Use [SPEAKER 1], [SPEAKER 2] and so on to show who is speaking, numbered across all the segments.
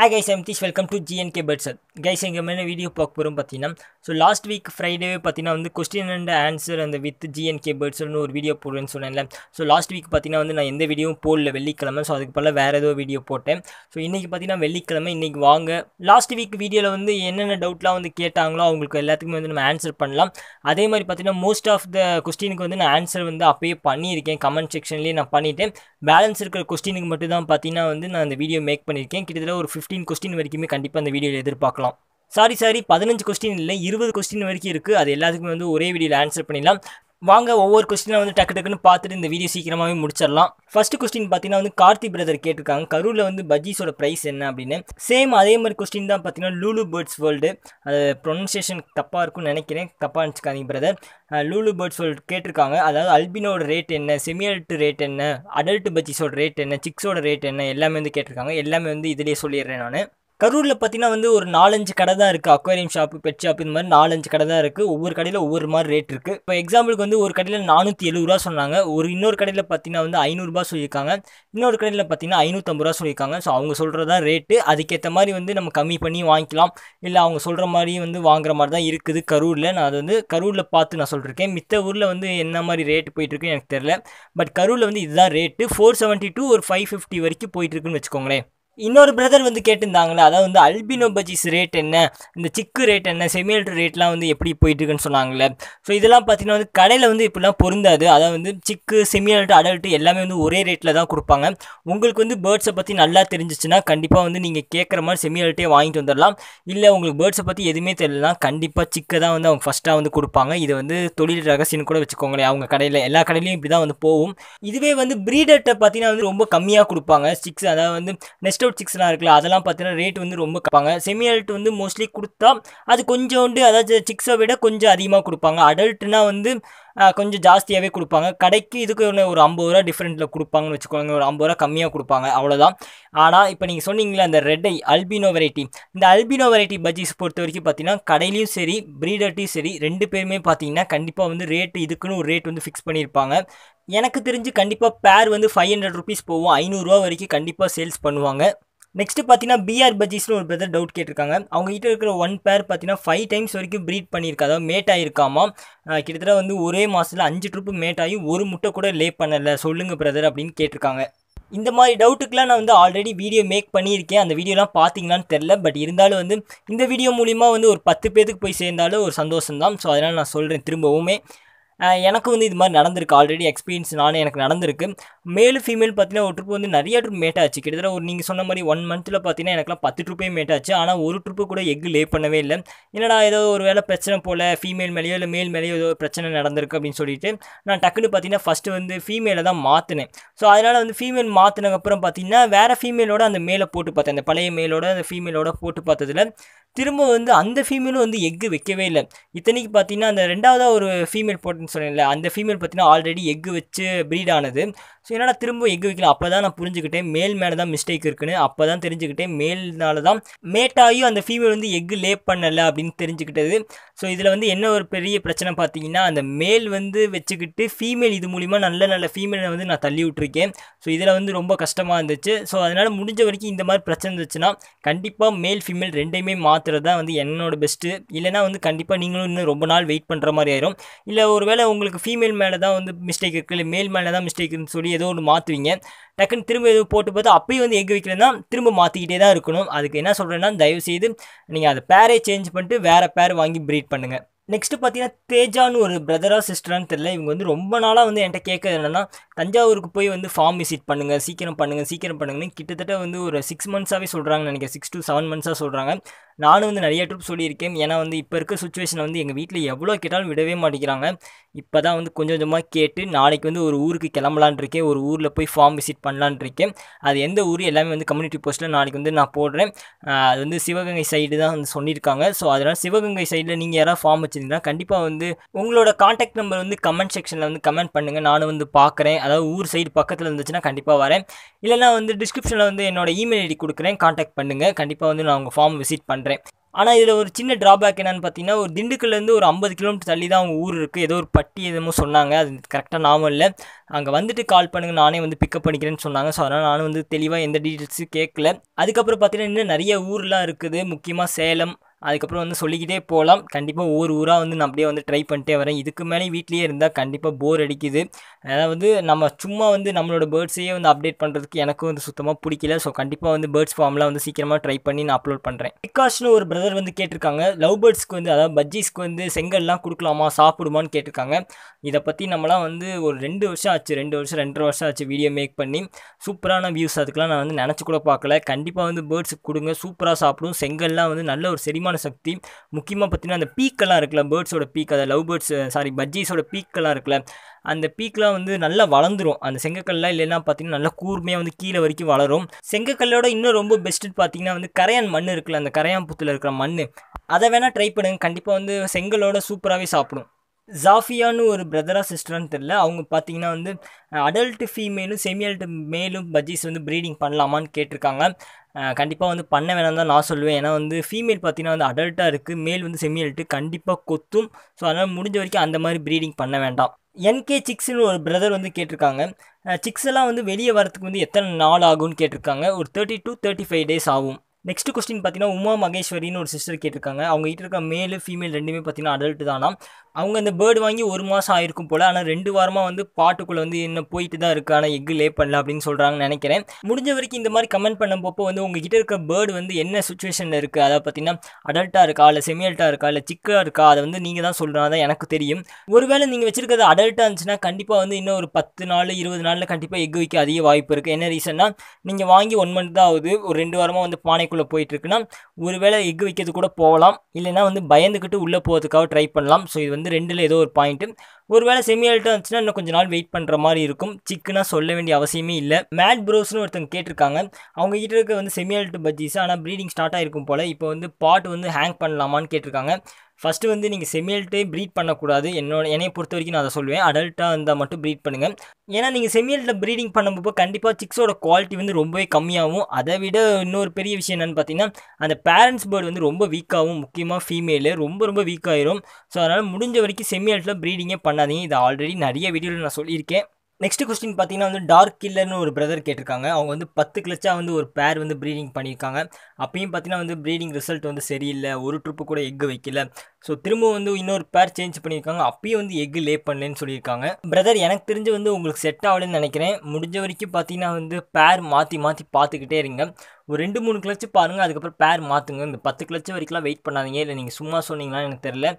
[SPEAKER 1] hi guys I'm தீஷ் welcome to GNK பெட்ஸர் guys எங்கள் மேலே வீடியோ பார்க்க போகிறோம் பார்த்தீங்கன்னா ஸோ லாஸ்ட் வீக் ஃப்ரைடே பார்த்தீங்கன்னா வந்து கொஸ்டின் அண்ட் ஆன்சர் அந்த வித் ஜிஎன்கே பேர்ட்ஸ்னு ஒரு வீடியோ போடுறேன்னு சொன்னேன்ல ஸோ லாஸ்ட் வீக் பார்த்தீங்கன்னா வந்து நான் எந்த வீடியோவும் போடல வெள்ளிக்கிழமை ஸோ அதுக்கு பல வேறு ஏதோ வீடியோ போட்டேன் ஸோ இன்றைக்கி பார்த்தீங்கன்னா வெள்ளிக்கிழமை இன்றைக்கி வாங்க லாஸ்ட் வீக் வீடியோவில் வந்து என்னென்ன டவுட்லாம் வந்து கேட்டாங்களோ அவங்களுக்கு எல்லாத்துக்குமே வந்து நம்ம ஆன்சர் பண்ணலாம் அதே மாதிரி பார்த்தீங்கன்னா மோஸ்ட் ஆஃப் த கொஸ்டினுக்கு வந்து நான் ஆன்சர் வந்து அப்பயே பண்ணியிருக்கேன் கமெண்ட் செக்ஷன்லேயே நான் பண்ணிவிட்டேன் பேலன்ஸ் இருக்கிற கொஸ்டினுக்கு மட்டும் தான் பார்த்தீங்கன்னா வந்து நான் அந்த வீடியோ மேக் பண்ணியிருக்கேன் கிட்டத்தட்ட ஒரு ஃபிஃப்டீன் கொஸ்டின் வரைக்குமே கண்டிப்பாக அந்த வீடியோவில் எதிர்பார்க்கலாம் சாரி சாரி பதினஞ்சு கொஸ்டின் இல்லை இருபது கொஸ்டின் வரைக்கும் இருக்குது அது எல்லாத்துக்குமே வந்து ஒரே வீடியோவில் ஆன்சர் பண்ணிடலாம் வாங்க ஒவ்வொரு கொஸ்டினாக வந்து டக்கு டக்குன்னு பார்த்துட்டு இந்த வீடியோ சீக்கிரமாகவே முடிச்சிடலாம் ஃபர்ஸ்ட் கொஸ்டின் பார்த்தீங்கன்னா வந்து கார்த்தி பிரதர் கேட்டிருக்காங்க கரூரில் வந்து பஜ்ஜீஸோட ப்ரைஸ் என்ன அப்படின்னு சேம் அதே மாதிரி கொஸ்டின் தான் பார்த்தீங்கன்னா லூலு பேர்ட்ஸ் வேர்ல்டு அது ப்ரொனன்சியேஷன் தப்பாக இருக்கும்னு நினைக்கிறேன் தப்பாக நினச்சிக்காதீங்க பிரதர் லூலு பேர்ட்ஸ் வேர்ல்டு கேட்டிருக்காங்க அதாவது அல்பினோட ரேட் என்ன செமி அடல்ட் ரேட் என்ன அடல்ட் பஜ்ஜீஸோட ரேட் என்ன சிக்ஸோட ரேட் என்ன எல்லாமே வந்து கேட்டிருக்காங்க எல்லாமே வந்து இதிலே சொல்லிடுறேன் நான் கரூரில் பார்த்தீங்கன்னா வந்து ஒரு நாலஞ்சு கடை தான் இருக்குது அக்வேரியம் ஷாப்பு பெட் ஷாப் இந்த மாதிரி நாலஞ்சு கடை தான் இருக்குது ஒவ்வொரு கடையில் ஒவ்வொரு மாதிரி ரேட் இருக்குது இப்போ எக்ஸாம்பிளுக்கு வந்து ஒரு கடையில் நானூற்றி எழுபது ரூபா சொன்னாங்க ஒரு இன்னொரு கடையில் பார்த்தீங்கன்னா வந்து ஐநூறுபா சொல்லியிருக்காங்க இன்னொரு கடையில் பார்த்தீங்கன்னா ஐநூற்றம்பது ரூபா சொல்லியிருக்காங்க ஸோ அவங்க சொல்கிறது தான் ரேட்டு அதுக்கேற்ற மாதிரி வந்து நம்ம கம்மி பண்ணி வாங்கிக்கலாம் இல்லை அவங்க சொல்கிற மாதிரி வந்து வாங்குற மாதிரி தான் இருக்குது கரூரில் நான் அது வந்து கரூரில் பார்த்து நான் சொல்லியிருக்கேன் மித்த ஊரில் வந்து என்ன மாதிரி ரேட்டு போயிட்டுருக்குன்னு எனக்கு தெரில பட் கரூரில் வந்து இதுதான் ரேட்டு ஃபோர் செவன்ட்டி டூ ஒரு ஃபைவ் ஃபிஃப்டி வரைக்கும் போயிட்டுருக்குன்னு வச்சுக்கோங்களேன் இன்னொரு பிரதர் வந்து கேட்டிருந்தாங்களே அதாவது வந்து அல்பினோ ரேட் என்ன இந்த சிக்கு ரேட் என்ன செமியல்ட்ரு ரேட்லாம் வந்து எப்படி போயிட்டுருக்குன்னு சொன்னாங்களே ஸோ இதெல்லாம் பார்த்தீங்கன்னா வந்து கடையில் வந்து இப்படிலாம் பொருந்தாது அதாவது வந்து சிக்கு செமியல்ட்டு அடல்ட்டு எல்லாமே வந்து ஒரே ரேட்டில் தான் கொடுப்பாங்க உங்களுக்கு வந்து பேர்ட்ஸை பற்றி நல்லா தெரிஞ்சிச்சுன்னா கண்டிப்பாக வந்து நீங்கள் கேட்குற மாதிரி செமியல்ட்டே வாங்கிட்டு வந்துடலாம் இல்லை உங்களுக்கு பேர்ட்ஸை பற்றி எதுவுமே தெரியலனா கண்டிப்பாக சிக்கை தான் வந்து அவங்க ஃபஸ்ட்டாக வந்து கொடுப்பாங்க இதை வந்து தொழில் ரகசியம்னு கூட வச்சுக்கோங்களேன் அவங்க கடையில் எல்லா கடையிலையும் இப்படி தான் வந்து போகும் இதுவே வந்து ப்ரீடர்கிட்ட பார்த்தீங்கன்னா வந்து ரொம்ப கம்மியாக கொடுப்பாங்க சிக்ஸ் அதாவது வந்து நெக்ஸ்ட் வித்தவுட் சிக்ஸ்லாம் இருக்குல்ல அதெல்லாம் பார்த்தீங்கன்னா ரேட் வந்து ரொம்ப கப்பாங்க செமி அடல்ட் வந்து மோஸ்ட்லி கொடுத்தா அது கொஞ்சோண்டு அதாவது சிக்ஸை விட கொஞ்சம் அதிகமாக கொடுப்பாங்க அடல்ட்னா வந்து கொஞ்சம் ஜாஸ்தியாகவே கொடுப்பாங்க கடைக்கு இதுக்கு ஒன்று ஒரு ஐம்பது ரூபா டிஃப்ரெண்ட்டில் கொடுப்பாங்கன்னு வச்சுக்கோங்க ஒரு ஐம்பது ரூபா கம்மியாக கொடுப்பாங்க அவ்வளோதான் ஆனால் இப்போ நீங்கள் சொன்னீங்களே அந்த ரெட்டை அல்பினோ வெரைட்டி இந்த அல்பினோ வெரைட்டி பஜ்ஜிஸ் பொறுத்த வரைக்கும் பார்த்தீங்கன்னா கடையிலையும் சரி ப்ரீடர்ட்டையும் சரி ரெண்டு பேருமே பார்த்தீங்கன்னா கண்டிப்பாக வந்து ரேட்டு இதுக்குன்னு ஒரு ரேட் வந்து ஃபிக்ஸ் பண்ணியிருப்பாங்க எனக்கு தெரிஞ்சு கண்டிப்பாக பேர் வந்து ஃபைவ் ஹண்ட்ரட் ருபீஸ் போவோம் ஐநூறுரூவா வரைக்கும் கண்டிப்பாக சேல்ஸ் பண்ணுவாங்க நெக்ஸ்ட் பார்த்தீங்கன்னா பிஆர் பஜ்ஜீஸ்னு ஒரு பிரதர் டவுட் கேட்டிருக்காங்க அவங்க கிட்ட இருக்கிற ஒன் பேர் பார்த்தீங்கன்னா ஃபைவ் டைம்ஸ் வரைக்கும் ப்ரீட் பண்ணியிருக்கா அதாவது மேட் ஆயிருக்காமா கிட்டத்தட்ட வந்து ஒரே மாதத்தில் அஞ்சு ட்ரிப்பு மேட் ஆகி ஒரு முட்டை கூட லே பண்ணலை சொல்லுங்கள் பிரதர் அப்படின்னு கேட்டிருக்காங்க இந்த மாதிரி டவுட்டுக்கெலாம் நான் வந்து ஆல்ரெடி வீடியோ மேக் பண்ணியிருக்கேன் அந்த வீடியோலாம் பார்த்தீங்களான்னு தெரில பட் இருந்தாலும் வந்து இந்த வீடியோ மூலிமா வந்து ஒரு பத்து பேத்துக்கு போய் சேர்ந்தாலும் ஒரு சந்தோஷம் தான் ஸோ அதனால் நான் சொல்கிறேன் திரும்பவுமே எனக்கு வந்து இது மாதிரி நடந்திருக்கு ஆல்ரெடி எக்ஸ்பீரியன்ஸ் நானும் எனக்கு நடந்திருக்கு மேல் ஃபீமேல் பார்த்தீங்கன்னா ஒரு ட்ரிப் வந்து நிறைய ட்ரிப் மேட் ஆச்சு கிட்டத்தட்ட ஒரு நீங்கள் சொன்ன மாதிரி ஒன் மந்த்தில் பார்த்தீங்கன்னா எனக்குலாம் பத்து ட்ரிப்பே மேட் ஆச்சு ஆனால் ஒரு ட்ரிப்பு கூட எக் லே பண்ணவே இல்லை என்னடா ஏதோ ஒரு வேலை பிரச்சனை போல் ஃபீமேல் மேலேயோ இல்லை மேல் மேலேயோ ஏதோ பிரச்சனை நடந்திருக்கு அப்படின்னு சொல்லிட்டு நான் டக்குன்னு பார்த்தீங்கன்னா ஃபஸ்ட்டு வந்து ஃபீமேலை தான் மாற்றினேன் ஸோ அதனால் வந்து ஃபீமேல் மாற்றினதுக்கப்புறம் பார்த்தீங்கன்னா வேறு ஃபீமேலோட அந்த மேலே போட்டு பார்த்தேன் அந்த பழைய மேலோட அந்த ஃபீமேலோட போட்டு பார்த்ததில் திரும்ப வந்து அந்த ஃபீமேலும் வந்து எக்கு வைக்கவே இல்லை இத்தனைக்கு பார்த்தீங்கன்னா அந்த ரெண்டாவதாக ஒரு ஃபீமேல் போட்டு சொன்னேன்ல அந்த ஃபீமேல் பார்த்தீங்கன்னா ஆல்ரெடி எக்கு வச்சு ப்ரீட் ஆனது ஸோ என்னடா திரும்ப எக் வைக்கல அப்போ தான் நான் புரிஞ்சுக்கிட்டேன் மேல் மேலே தான் மிஸ்டேக் இருக்குன்னு அப்போ தான் தெரிஞ்சுக்கிட்டேன் மேல்னால தான் மேட்டாயும் அந்த ஃபீமேல் வந்து எக் லே பண்ணலை அப்படின்னு தெரிஞ்சுக்கிட்டது ஸோ இதில் வந்து என்ன ஒரு பெரிய பிரச்சனை பார்த்தீங்கன்னா அந்த மேல் வந்து வச்சுக்கிட்டு ஃபீமேல் இது மூலிமா நல்ல நல்ல ஃபீமேலை வந்து நான் தள்ளி விட்டுருக்கேன் ஸோ இதில் வந்து ரொம்ப கஷ்டமாக இருந்துச்சு ஸோ அதனால் முடிஞ்ச வரைக்கும் இந்த மாதிரி பிரச்சனை இருந்துச்சுன்னா கண்டிப்பாக மேல் ஃபீமேல் ரெண்டையுமே மாற்றுறது தான் வந்து என்னோட பெஸ்ட்டு இல்லைனா வந்து கண்டிப்பாக நீங்களும் இன்னும் ரொம்ப நாள் வெயிட் பண்ணுற மாதிரி ஆயிரும் இல்லை ஒரு ஒருவேளை உங்களுக்கு ஃபீமேல் மேலே தான் வந்து மிஸ்டேக் இருக்குது இல்லை மேல் மேலே தான் மிஸ்டேக்குன்னு சொல்லி ஏதோ ஒன்று மாற்றுவீங்க டக்குன்னு திரும்ப எதுவும் போட்டு பார்த்து அப்பயும் வந்து எக் வைக்கலன்னா திரும்ப மாற்றிக்கிட்டே தான் இருக்கணும் அதுக்கு என்ன சொல்கிறேன்னா தயவுசெய்து நீங்கள் அதை பேரே சேஞ்ச் பண்ணிட்டு வேறு பேர் வாங்கி ப்ரீட் பண்ணுங்கள் நெக்ஸ்ட்டு பார்த்தீங்கன்னா தேஜான்னு ஒரு பிரதராக சிஸ்டரான்னு தெரில இவங்க வந்து ரொம்ப நாளாக வந்து என்கிட்ட கேட்கறது என்னென்னா தஞ்சாவூருக்கு போய் வந்து ஃபார்ம் விசிட் பண்ணுங்கள் சீக்கிரம் பண்ணுங்கள் சீக்கிரம் பண்ணுங்கன்னு கிட்டத்தட்ட வந்து ஒரு சிக்ஸ் மந்த்ஸாகவே சொல்கிறாங்க நினைக்கிறேன் சிக்ஸ் டு செவன் மந்த்ஸாக சொல்கிறாங்க நானும் வந்து நிறைய ட்ரிப் சொல்லியிருக்கேன் ஏன்னா வந்து இப்போ இருக்க சுச்சுவேஷனை வந்து எங்கள் வீட்டில் எவ்வளோ கேட்டாலும் விடவே மாட்டேங்கிறாங்க இப்போ தான் வந்து கொஞ்சம் கொஞ்சமாக கேட்டு நாளைக்கு வந்து ஒரு ஊருக்கு கிளம்பலான் இருக்கேன் ஒரு ஊரில் போய் ஃபார்ம் விசிட் பண்ணலான் இருக்கேன் அது எந்த ஊர் எல்லாமே வந்து கம்யூனிட்டி போஸ்ட்டில் நாளைக்கு வந்து நான் போடுறேன் அது வந்து சிவகங்கை சைடு தான் வந்து சொல்லியிருக்காங்க ஸோ அதனால் சிவகங்கை சைடில் நீங்கள் யாராவது ஃபார்ம் வச்சுருந்தீங்கன்னா கண்டிப்பாக வந்து உங்களோட காண்டாக்ட் நம்பர் வந்து கமெண்ட் செக்ஷனில் வந்து கமெண்ட் பண்ணுங்கள் நானும் வந்து பார்க்குறேன் அதாவது ஊர் சைடு பக்கத்தில் இருந்துச்சுன்னா கண்டிப்பாக வரேன் இல்லைனா வந்து டிஸ்கிரிப்ஷனில் வந்து என்னோட இமெயில் ஐடி கொடுக்குறேன் காண்டாக்ட் பண்ணுங்கள் கண்டிப்பாக வந்து நான் உங்கள் ஃபார்ம் விசிட் பண்ணுறேன் பண்ணுறேன் ஆனால் இதில் ஒரு சின்ன ட்ராபேக் என்னென்னு பார்த்தீங்கன்னா ஒரு திண்டுக்கல்லேருந்து ஒரு ஐம்பது கிலோமீட்டர் தள்ளி தான் அவங்க ஊர் இருக்குது ஏதோ ஒரு பட்டி எதுவும் சொன்னாங்க அது கரெக்டாக நாமும் இல்லை அங்கே வந்துட்டு கால் பண்ணுங்க நானே வந்து பிக்கப் பண்ணிக்கிறேன்னு சொன்னாங்க ஸோ அதனால் நானும் வந்து தெளிவாக எந்த டீட்டெயில்ஸும் கேட்கல அதுக்கப்புறம் பார்த்தீங்கன்னா இன்னும் நிறைய ஊர்லாம் இருக்குது முக்கியமாக சேலம் அதுக்கப்புறம் வந்து சொல்லிக்கிட்டே போகலாம் கண்டிப்பாக ஒவ்வொரு ஊராக வந்து நான் அப்படியே வந்து ட்ரை பண்ணிட்டே வரேன் இதுக்கு மேலே வீட்லேயே இருந்தால் கண்டிப்பாக போர் அடிக்குது அதாவது நம்ம சும்மா வந்து நம்மளோட பேர்ட்ஸையே வந்து அப்டேட் பண்ணுறதுக்கு எனக்கும் வந்து சுத்தமாக பிடிக்கல ஸோ கண்டிப்பாக வந்து பேர்ட்ஸ் ஃபார்ம்லாம் வந்து சீக்கிரமாக ட்ரை பண்ணி நான் அப்லோட் பண்ணுறேன் பிகாஷ்னு ஒரு பிரதர் வந்து கேட்டிருக்காங்க லவ் பேர்ட்ஸ்க்கு வந்து அதாவது பஜ்ஜீஸ்க்கு வந்து செங்கல்லாம் கொடுக்கலாமா சாப்பிடுமான்னு கேட்டிருக்காங்க இதை பற்றி நம்மளாம் வந்து ஒரு ரெண்டு வருஷம் ஆச்சு ரெண்டு வருஷம் ரெண்டரை வருஷம் ஆச்சு வீடியோ மேக் பண்ணி சூப்பரான வியூஸ் அதுக்கெலாம் நான் வந்து நினச்சி கூட பார்க்கல கண்டிப்பாக வந்து பேர்ட்ஸுக்கு கொடுங்க சூப்பராக சாப்பிடும் செங்கல்லாம் வந்து நல்ல ஒரு செரிமா முக்கியமான சக்தி முக்கியமாக பார்த்திங்கன்னா அந்த பீக்கெல்லாம் இருக்குல்ல பேர்ட்ஸோட பீக் அதை லவ் பேர்ட்ஸ் சாரி பஜ்ஜீஸோட பீக்கெல்லாம் இருக்குல்ல அந்த பீக்லாம் வந்து நல்லா வளர்ந்துரும் அந்த செங்கக்கல்லாம் இல்லைன்னா பார்த்தீங்கன்னா நல்லா கூர்மையாக வந்து கீழே வரைக்கும் வளரும் செங்கக்கல்லோட இன்னும் ரொம்ப பெஸ்ட்டு பார்த்தீங்கன்னா வந்து கரையான் மண் இருக்குல்ல அந்த கரையான் புத்தில் இருக்கிற மண் அதை வேணால் ட்ரை பண்ணுங்கள் கண்டிப்பாக வந்து செங்கலோட சூப்பராகவே சாப்பிடும் ஜாஃபியான்னு ஒரு பிரதரா சிஸ்டர்னு தெரில அவங்க பார்த்தீங்கன்னா வந்து அடல்ட்டு ஃபீமேலும் செமி மேலும் பஜ்ஜீஸ் வந்து ப்ரீடிங் பண்ணலாமான்னு கேட்டிருக்காங்க கண்டிப்பாக வந்து பண்ண வேணாம் தான் நான் சொல்லுவேன் ஏன்னா வந்து ஃபீமேல் பார்த்தீங்கன்னா வந்து அடல்ட்டாக இருக்குது மேல் வந்து செமி கண்டிப்பாக கொத்தும் ஸோ அதனால் முடிஞ்ச வரைக்கும் அந்த மாதிரி ப்ரீடிங் பண்ண வேண்டாம் என்கே சிக்ஸ்னு ஒரு பிரதர் வந்து கேட்டிருக்காங்க சிக்ஸ் எல்லாம் வந்து வெளியே வரத்துக்கு வந்து எத்தனை நாள் ஆகும்னு கேட்டிருக்காங்க ஒரு thirty to thirty five days ஆகும் நெக்ஸ்ட் கொஸ்டின் பார்த்தீங்கன்னா உமா மகேஸ்வரின்னு ஒரு சிஸ்டர் கேட்டிருக்காங்க அவங்க கிட்ட இருக்க மேல் ஃபீமேல் ரெண்டுமே பார்த்தீங்கன்னா அடல்ட் தானா அவங்க இந்த பேர்டு வாங்கி ஒரு மாதம் ஆயிருக்கும் போல் ஆனால் ரெண்டு வாரமாக வந்து பாட்டுக்குள்ளே வந்து என்ன போயிட்டு தான் இருக்குது ஆனால் எக்கு லே பண்ணல அப்படின்னு சொல்கிறாங்கன்னு நினைக்கிறேன் முடிஞ்ச வரைக்கும் இந்த மாதிரி கமெண்ட் பண்ணப்போ வந்து உங்ககிட்ட இருக்க பேர்டு வந்து என்ன சுச்சுவேஷனில் இருக்குது அதை பார்த்தீங்கன்னா அடல்ட்டாக இருக்கா இல்லை செமியல்ட்டாக இருக்கா இல்லை சிக்கலாக இருக்கா அதை வந்து நீங்கள் தான் சொல்கிறா தான் எனக்கு தெரியும் ஒருவேளை நீங்கள் வச்சிருக்கிறது அடல்ட்டாக இருந்துச்சுன்னா கண்டிப்பாக வந்து இன்னும் ஒரு பத்து நாள் இருபது நாளில் கண்டிப்பாக எக்கு வைக்க அதிக வாய்ப்பு இருக்குது என்ன ரீசன்னா நீங்கள் வாங்கி ஒன் மந்த் தான் ஆகுது ஒரு ரெண்டு வாரமாக வந்து பானைக்குள்ளே உள்ளுக்குள்ளே போயிட்டுருக்குன்னா ஒருவேளை எக் வைக்கிறது கூட போகலாம் இல்லைனா வந்து பயந்துக்கிட்டு உள்ளே போகிறதுக்காக ட்ரை பண்ணலாம் ஸோ இது வந்து ரெண்டில் ஏதோ ஒரு பாயிண்ட்டு ஒருவேளை செமி அல்ட்டாக இருந்துச்சுன்னா இன்னும் கொஞ்சம் நாள் வெயிட் பண்ணுற மாதிரி இருக்கும் சிக்குனா சொல்ல வேண்டிய அவசியமே இல்லை மேட் ப்ரோஸ்னு ஒருத்தங்க கேட்டிருக்காங்க அவங்க கிட்ட இருக்க வந்து செமி அல்ட் பஜ்ஜிஸ் ஆனால் ப்ரீடிங் ஸ்டார்ட் ஆகிருக்கும் போல் இப்போ வந்து பாட்டு வந்து ஹேங் பண்ணலாமான்னு கேட்டிருக்காங்க ஃபஸ்ட்டு வந்து நீங்கள் செமியல்ட்டே ப்ரீட் பண்ணக்கூடாது என்னோட என்னையை பொறுத்த வரைக்கும் நான் அதை சொல்லுவேன் அடல்ட்டாக இருந்தால் மட்டும் ப்ரீட் பண்ணுங்கள் ஏன்னா நீங்கள் செமியல்ட்டில் ப்ரீடிங் பண்ணும்போது கண்டிப்பாக சிக்ஸோட குவாலிட்டி வந்து ரொம்பவே கம்மியாகவும் அதை விட இன்னொரு பெரிய விஷயம் என்னென்னு பார்த்தீங்கன்னா அந்த பேரண்ட்ஸ் பேர்டு வந்து ரொம்ப வீக்காகவும் முக்கியமாக ஃபீமேலு ரொம்ப ரொம்ப வீக்காயிரும் ஸோ அதனால் முடிஞ்ச வரைக்கும் செமியல்ட்டில் ப்ரீடிங்கே பண்ணாதீங்க இது ஆல்ரெடி நிறைய வீடியோவில் நான் சொல்லியிருக்கேன் நெக்ஸ்ட் கொஸ்டின் பார்த்தீங்கன்னா வந்து டார்க் கில்லர்னு ஒரு பிரதர் கேட்டிருக்காங்க அவங்க வந்து பத்து கிளச்சாக வந்து ஒரு பேர் வந்து ப்ரீடிங் பண்ணியிருக்காங்க அப்பயும் பார்த்தீங்கன்னா வந்து ப்ரீடிங் ரிசல்ட் வந்து சரியில்லை ஒரு ட்ரிப்பு கூட எக்கு வைக்கல ஸோ திரும்ப வந்து இன்னொரு பேர் சேஞ்ச் பண்ணியிருக்காங்க அப்பயும் வந்து எக்கு லே பண்ணலன்னு சொல்லியிருக்காங்க பிரதர் எனக்கு தெரிஞ்சு வந்து உங்களுக்கு செட் ஆகலன்னு நினைக்கிறேன் முடிஞ்ச வரைக்கும் பார்த்தீங்கன்னா வந்து பேர் மாற்றி மாற்றி பார்த்துக்கிட்டே இருங்க ஒரு ரெண்டு மூணு கிளச்சு பாருங்கள் அதுக்கப்புறம் பேர் மாற்றுங்க இந்த பத்து கிளச்சு வரைக்கும்லாம் வெயிட் பண்ணாதீங்க இல்லை நீங்கள் சும்மா சொன்னீங்களா எனக்கு தெரில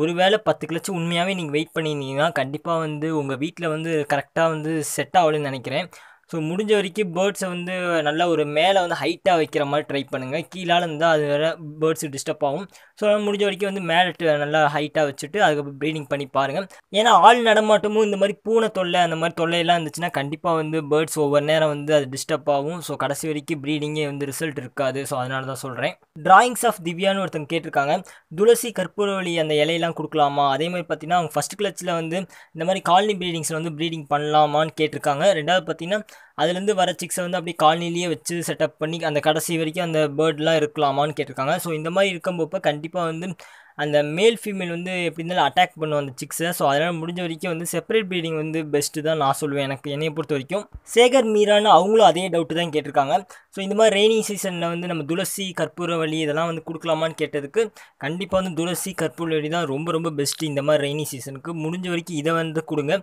[SPEAKER 1] ஒருவேளை பத்து கிளச்சு உண்மையாகவே நீங்கள் வெயிட் பண்ணியிருந்தீங்கன்னா கண்டிப்பாக வந்து உங்கள் வீட்டில் வந்து கரெக்டாக வந்து செட் ஆகலன்னு நினைக்கிறேன் ஸோ முடிஞ்ச வரைக்கும் பேர்ட்ஸை வந்து நல்லா ஒரு மேலே வந்து ஹைட்டாக வைக்கிற மாதிரி ட்ரை பண்ணுங்கள் கீழால் இருந்தால் அது வேறு பேர்ட்ஸு டிஸ்டர்ப் ஆகும் ஸோ முடிஞ்ச வரைக்கும் வந்து மேலே நல்லா ஹைட்டாக வச்சுட்டு அதுக்கப்புறம் ப்ரீடிங் பண்ணி பாருங்கள் ஏன்னா ஆள் நடமாட்டமும் இந்த மாதிரி பூனை தொல்லை அந்த மாதிரி தொல்லையெல்லாம் இருந்துச்சுன்னா கண்டிப்பாக வந்து பேர்ட்ஸ் ஒவ்வொரு நேரம் வந்து அது டிஸ்டர்ப் ஆகும் ஸோ கடைசி வரைக்கும் ப்ரீடிங்கே வந்து ரிசல்ட் இருக்காது ஸோ அதனால தான் சொல்கிறேன் ட்ராயிங்ஸ் ஆஃப் திவ்யான்னு ஒருத்தங்க கேட்டிருக்காங்க துளசி கற்பூரவழி அந்த இலையெல்லாம் கொடுக்கலாமா அதே மாதிரி பார்த்தீங்கன்னா அவங்க ஃபஸ்ட் கிளச்சில் வந்து இந்த மாதிரி காலனி ப்ரீடிங்ஸில் வந்து ப்ரீடிங் பண்ணலாமான்னு கேட்டிருக்காங்க ரெண்டாவது பார்த்தீங்கன்னா அதுலேருந்து வர சிக்ஸை வந்து அப்படியே காலனிலேயே வச்சு செட்டப் பண்ணி அந்த கடைசி வரைக்கும் அந்த பேர்ட்லாம் இருக்கலாமான்னு கேட்டிருக்காங்க ஸோ இந்த மாதிரி இருக்கும்போப்போ கண்டிப்பாக வந்து அந்த மேல் ஃபீமேல் வந்து எப்படி இருந்தாலும் அட்டாக் பண்ணுவோம் அந்த சிக்ஸை ஸோ அதனால் முடிஞ்ச வரைக்கும் வந்து செப்பரேட் ப்ரீடிங் வந்து பெஸ்ட்டு தான் நான் சொல்லுவேன் எனக்கு என்னையை பொறுத்த வரைக்கும் சேகர் மீரான்னு அவங்களும் அதே டவுட்டு தான் கேட்டிருக்காங்க ஸோ இந்த மாதிரி ரெய்னி சீசனில் வந்து நம்ம துளசி கற்பூரவள்ளி இதெல்லாம் வந்து கொடுக்கலாமான்னு கேட்டதுக்கு கண்டிப்பாக வந்து துளசி கற்பூரவள்ளி தான் ரொம்ப ரொம்ப பெஸ்ட்டு இந்த மாதிரி ரெய்னி சீசனுக்கு முடிஞ்ச வரைக்கும் இதை வந்து கொடுங்க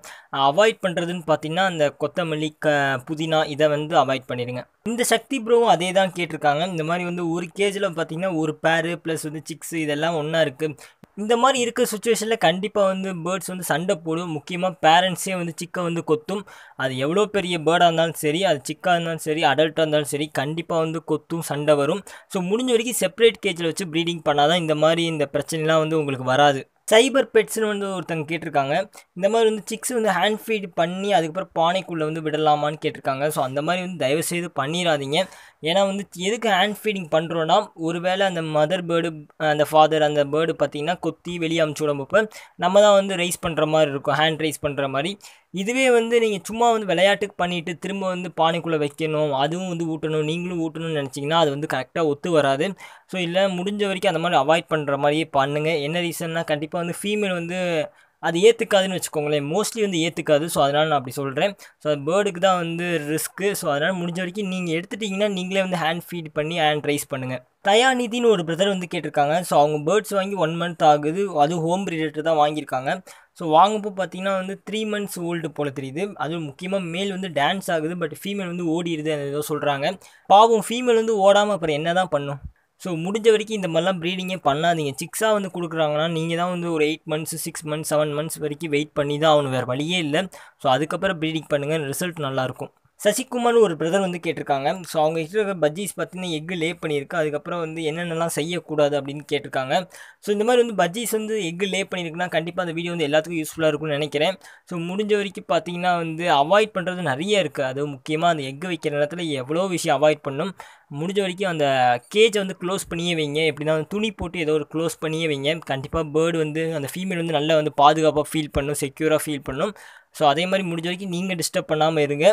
[SPEAKER 1] அவாய்ட் பண்ணுறதுன்னு பார்த்தீங்கன்னா அந்த கொத்தமல்லி க புதினா இதை வந்து அவாய்ட் பண்ணிடுங்க இந்த சக்தி ப்ரோவும் அதே தான் கேட்டிருக்காங்க இந்த மாதிரி வந்து ஒரு கேஜில் பார்த்தீங்கன்னா ஒரு பேரு ப்ளஸ் வந்து சிக்ஸ் இதெல்லாம் ஒன்றா இருக்குது இந்த மாதிரி இருக்கிற சுச்சுவேஷனில் கண்டிப்பாக வந்து பேர்ட்ஸ் வந்து சண்டை போடும் முக்கியமாக பேரண்ட்ஸே வந்து சிக்க வந்து கொத்தும் அது எவ்வளோ பெரிய பேர்டாக இருந்தாலும் சரி அது சிக்காக இருந்தாலும் சரி அடல்ட்டாக இருந்தாலும் சரி கண்டிப்பாக வந்து கொத்தும் சண்டை வரும் ஸோ முடிஞ்ச வரைக்கும் செப்பரேட் கேஜில் வச்சு ப்ரீடிங் பண்ணால் தான் இந்த மாதிரி இந்த பிரச்சனைலாம் வந்து உங்களுக்கு வராது சைபர் பெட்ஸ்னு வந்து ஒருத்தங்க கேட்டிருக்காங்க இந்த மாதிரி வந்து சிக்ஸ் வந்து ஹேண்ட் ஃபீட் பண்ணி அதுக்கப்புறம் பானைக்குள்ளே வந்து விடலாமான்னு கேட்டிருக்காங்க ஸோ அந்த மாதிரி வந்து தயவுசெய்து பண்ணிடாதீங்க ஏன்னா வந்து எதுக்கு ஹேண்ட் ஃபீடிங் பண்ணுறோன்னா ஒருவேளை அந்த மதர் பேர்டு அந்த ஃபாதர் அந்த பேர்டு பார்த்திங்கன்னா கொத்தி வெளியே அமுச்சு விடும்போப்போ நம்ம தான் வந்து ரைஸ் பண்ணுற மாதிரி இருக்கும் ஹேண்ட் ரைஸ் பண்ணுற மாதிரி இதுவே வந்து நீங்கள் சும்மா வந்து விளையாட்டுக்கு பண்ணிவிட்டு திரும்ப வந்து பானைக்குள்ளே வைக்கணும் அதுவும் வந்து ஊட்டணும் நீங்களும் ஊட்டணும்னு நினச்சிங்கன்னா அது வந்து கரெக்டாக ஒத்து வராது ஸோ இல்லை முடிஞ்ச வரைக்கும் அந்த மாதிரி அவாய்ட் பண்ணுற மாதிரியே பண்ணுங்கள் என்ன ரீசன்னால் கண்டிப்பாக வந்து ஃபீமேல் வந்து அது ஏற்றுக்காதுன்னு வச்சுக்கோங்களேன் மோஸ்ட்லி வந்து ஏற்றுக்காது ஸோ அதனால் நான் அப்படி சொல்கிறேன் ஸோ அது பேர்டுக்கு தான் வந்து ரிஸ்க்கு ஸோ அதனால் முடிஞ்ச வரைக்கும் நீங்கள் எடுத்துட்டிங்கன்னா நீங்களே வந்து ஹேண்ட் ஃபீட் பண்ணி ஹேண்ட் ரைஸ் பண்ணுங்கள் தயாநிதின்னு ஒரு பிரதர் வந்து கேட்டிருக்காங்க ஸோ அவங்க பேர்ட்ஸ் வாங்கி ஒன் மந்த் ஆகுது அதுவும் ஹோம் ரிலேட்டட் தான் வாங்கியிருக்காங்க ஸோ வாங்கப்போ பார்த்தீங்கன்னா வந்து த்ரீ மந்த்ஸ் ஓல்டு போல் தெரியுது அதுவும் முக்கியமாக மேல் வந்து டான்ஸ் ஆகுது பட் ஃபீமேல் வந்து ஓடிடுது ஏதோ சொல்கிறாங்க பாவம் ஃபீமேல் வந்து ஓடாமல் அப்புறம் என்ன தான் பண்ணும் ஸோ முடிஞ்ச வரைக்கும் இந்த மாதிரிலாம் ப்ரீடிங்கே பண்ணாதீங்க சிக்ஸாக வந்து கொடுக்குறாங்கன்னா நீங்கள் தான் வந்து ஒரு eight months six months seven months வரைக்கும் வெயிட் பண்ணி தான் அவனு வேறு வழியே இல்லை ஸோ அதுக்கப்புறம் ப்ரீடிங் பண்ணுங்கள் ரிசல்ட் நல்லாயிருக்கும் சசிகுமார்னு ஒரு பிரதர் வந்து கேட்டிருக்காங்க ஸோ அவங்க இருக்கிற பஜ்ஜீஸ் பார்த்தீங்கன்னா எக்கு லே பண்ணியிருக்கு அதுக்கப்புறம் வந்து என்னென்னலாம் செய்யக்கூடாது அப்படின்னு கேட்டிருக்காங்க ஸோ இந்த மாதிரி வந்து பஜ்ஜீஸ் வந்து எக்கு லே பண்ணியிருக்குன்னா கண்டிப்பாக அந்த வீடியோ வந்து எல்லாத்துக்கும் யூஸ்ஃபுல்லாக இருக்கும்னு நினைக்கிறேன் ஸோ முடிஞ்ச வரைக்கும் பார்த்தீங்கன்னா வந்து அவாய்ட் பண்ணுறது நிறைய இருக்குது அது முக்கியமாக அந்த எக்கு வைக்கிற நேரத்தில் எவ்வளோ விஷயம் அவாய்ட் பண்ணும் முடிஞ்ச வரைக்கும் அந்த கேஜை வந்து க்ளோஸ் பண்ணியே வைங்க எப்படின்னா துணி போட்டு ஏதோ ஒரு க்ளோஸ் பண்ணியே வைங்க கண்டிப்பாக பேர்டு வந்து அந்த ஃபீமேல் வந்து நல்லா வந்து பாதுகாப்பாக ஃபீல் பண்ணும் செக்யூராக ஃபீல் பண்ணும் ஸோ அதே மாதிரி முடிஞ்ச வரைக்கும் நீங்கள் டிஸ்டர்ப் பண்ணாமல் இருங்க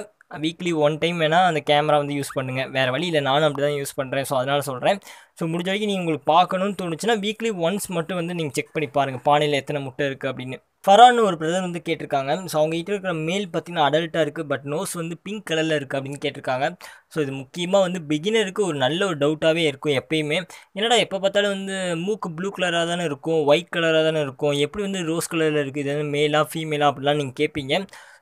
[SPEAKER 1] வீக்லி ஒன் டைம் வேணால் அந்த கேமரா வந்து யூஸ் பண்ணுங்கள் வேறு வழி இல்லை நானும் அப்படி தான் யூஸ் பண்ணுறேன் ஸோ அதனால் சொல்கிறேன் ஸோ முடிஞ்ச வரைக்கும் நீங்கள் உங்களுக்கு பார்க்கணும்னு தோணுச்சுன்னா வீக்லி ஒன்ஸ் மட்டும் வந்து நீங்கள் செக் பண்ணி பாருங்கள் பானையில் எத்தனை முட்டை இருக்குது அப்படின்னு ஃபரான்னு ஒரு பிரதர் வந்து கேட்டிருக்காங்க ஸோ அவங்க கிட்ட இருக்கிற மேல் பார்த்திங்கன்னா அடல்ட்டாக இருக்குது பட் நோஸ் வந்து பிங்க் கலரில் இருக்குது அப்படின்னு கேட்டிருக்காங்க ஸோ இது முக்கியமாக வந்து பிகினருக்கு ஒரு நல்ல ஒரு டவுட்டாகவே இருக்கும் எப்பயுமே என்னடா எப்போ பார்த்தாலும் வந்து மூக்கு ப்ளூ கலராக தானே இருக்கும் ஒயிட் கலராக தானே இருக்கும் எப்படி வந்து ரோஸ் கலரில் இருக்குது இது வந்து மேலாக ஃபீமேலாக அப்படிலாம் நீங்கள் கேட்பீங்க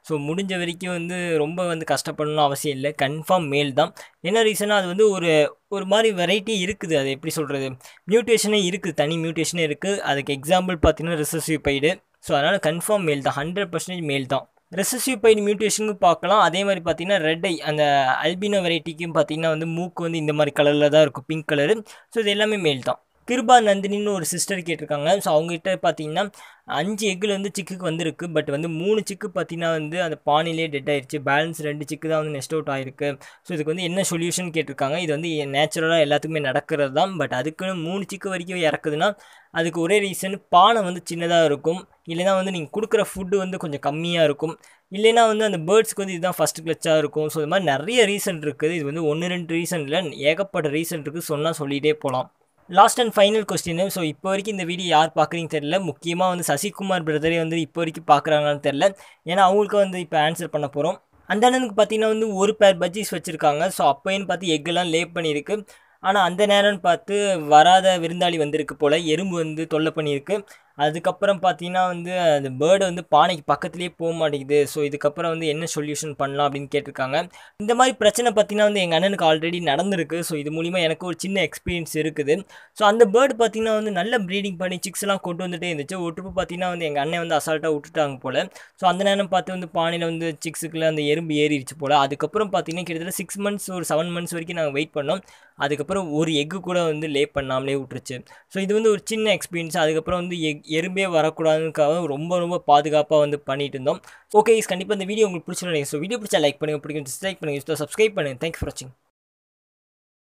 [SPEAKER 1] ஸோ முடிஞ்ச வரைக்கும் வந்து ரொம்ப வந்து கஷ்டப்படணும்னு அவசியம் இல்லை கன்ஃபார்ம் மேல் தான் என்ன ரீசனாக அது வந்து ஒரு ஒரு மாதிரி வெரைட்டி இருக்குது அது எப்படி சொல்கிறது மியூட்டேஷனே இருக்குது தனி மியூட்டேஷனே இருக்குது அதுக்கு எக்ஸாம்பிள் பார்த்தீங்கன்னா ரிசர்சிவ் பைடு ஸோ அதனால் கன்ஃபார்ம் மேல் தான் ஹண்ட்ரட் பர்சன்டேஜ் மேல் தான் ரெசிசிவ் பைடு மியூட்டேஷனுக்கும் பார்க்கலாம் அதே மாதிரி பார்த்தீங்கன்னா ரெட் ஐ அந்த அல்பினோ வெரைட்டிக்கும் பார்த்தீங்கன்னா வந்து மூக்கு வந்து இந்த மாதிரி கலரில் தான் இருக்கும் பிங்க் கலரு ஸோ இது எல்லாமே மேல் தான் கிருபா நந்தினின்னு ஒரு சிஸ்டர் கேட்டிருக்காங்க ஸோ அவங்ககிட்ட பார்த்தீங்கன்னா அஞ்சு வந்து சிக்குக்கு வந்திருக்கு பட் வந்து மூணு சிக்கு பார்த்தீங்கன்னா வந்து அந்த பானிலே டெட் ஆயிடுச்சு பேலன்ஸ் ரெண்டு சிக்கு தான் வந்து நெஸ்ட் அவுட் ஆயிருக்கு ஸோ இதுக்கு வந்து என்ன சொல்யூஷன் கேட்டிருக்காங்க இது வந்து நேச்சுரலாக எல்லாத்துக்குமே நடக்கிறது தான் பட் அதுக்குன்னு மூணு சிக்கு வரைக்கும் இறக்குதுன்னா அதுக்கு ஒரே ரீசன் பானை வந்து சின்னதாக இருக்கும் இல்லைனா வந்து நீங்கள் கொடுக்குற ஃபுட்டு வந்து கொஞ்சம் கம்மியாக இருக்கும் இல்லைனா வந்து அந்த பேர்ட்ஸ்க்கு வந்து இதுதான் ஃபஸ்ட் கிளச்சாக இருக்கும் ஸோ இது மாதிரி நிறைய ரீசன் இருக்குது இது வந்து ஒன்று ரெண்டு ரீசன் இல்லை ஏகப்பட்ட ரீசன் இருக்குது சொன்னால் சொல்லிகிட்டே போகலாம் last and final question so இப்போ வரைக்கும் இந்த வீடியோ யார் பார்க்குறீங்க தெரில முக்கியமாக வந்து சசிகுமார் பிரதரே வந்து இப்போ வரைக்கும் பார்க்குறாங்கன்னு தெரில ஏன்னா அவங்களுக்கு வந்து இப்போ ஆன்சர் பண்ண போகிறோம் அந்த அண்ணனுக்கு பார்த்தீங்கன்னா வந்து ஒரு பேர் பஜ்ஜிஸ் வச்சுருக்காங்க ஸோ அப்போன்னு பார்த்து எக்கெல்லாம் லே பண்ணியிருக்கு ஆனால் அந்த நேரம்னு பார்த்து வராத விருந்தாளி வந்திருக்கு போல் எறும்பு வந்து தொல்லை பண்ணியிருக்கு அதுக்கப்புறம் பார்த்தீங்கன்னா வந்து அந்த பேர்டு வந்து பானைக்கு பக்கத்துலேயே போக மாட்டேங்குது ஸோ இதுக்கப்புறம் வந்து என்ன சொல்யூஷன் பண்ணலாம் அப்படின்னு கேட்டிருக்காங்க இந்த மாதிரி பிரச்சனை பார்த்தீங்கன்னா வந்து எங்கள் அண்ணனுக்கு ஆல்ரெடி நடந்திருக்கு ஸோ இது மூலிமா எனக்கு ஒரு சின்ன எக்ஸ்பீரியன்ஸ் இருக்குது ஸோ அந்த பேர்டு பார்த்தீங்கன்னா வந்து நல்ல ப்ரீடிங் பண்ணி சிக்ஸ்லாம் கொண்டு வந்துட்டே இருந்துச்சு ஒட்டுப்பு பார்த்தீங்கன்னா வந்து எங்கள் அண்ணன் வந்து அசால்ட்டாக விட்டுட்டாங்க போல் ஸோ அந்த நேரம் பார்த்து வந்து பானையில் வந்து சிக்ஸுக்குள்ளே அந்த எறும்பு ஏறிடுச்சு போல் அதுக்கப்புறம் பார்த்தீங்கன்னா கிட்டத்தட்ட சிக்ஸ் மந்த்ஸ் ஒரு செவன் மந்த்ஸ் வரைக்கும் நாங்கள் வெயிட் பண்ணோம் அதுக்கப்புறம் ஒரு எக்கு கூட வந்து லே பண்ணாமலே விட்டுருச்சு ஸோ இது வந்து ஒரு சின்ன எக்ஸ்பீரியன்ஸ் அதுக்கப்புறம் வந்து எக் எறும்பே வரக்கூடாதுக்காக ரொம்ப ரொம்ப பாதுகாப்பாக வந்து பண்ணிட்டு இருந்தோம் ஓகே கண்டிப்பாக இந்த வீடியோ உங்களுக்கு பிடிச்சிருந்தேன் ஸோ வீடியோ பிடிச்சா லைக் பண்ணுங்கள் பிடிக்கும் டிஸ்லைக் பண்ணுங்கள் சப்ஸ்கிரைப் பண்ணுங்கள் தேங்க்யூ ஃபார் வாட்சிங்